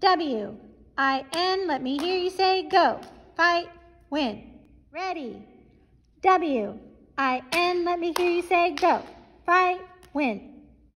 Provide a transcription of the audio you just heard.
W I N, let me hear you say go, fight, win. Ready. W I N, let me hear you say go, fight, win.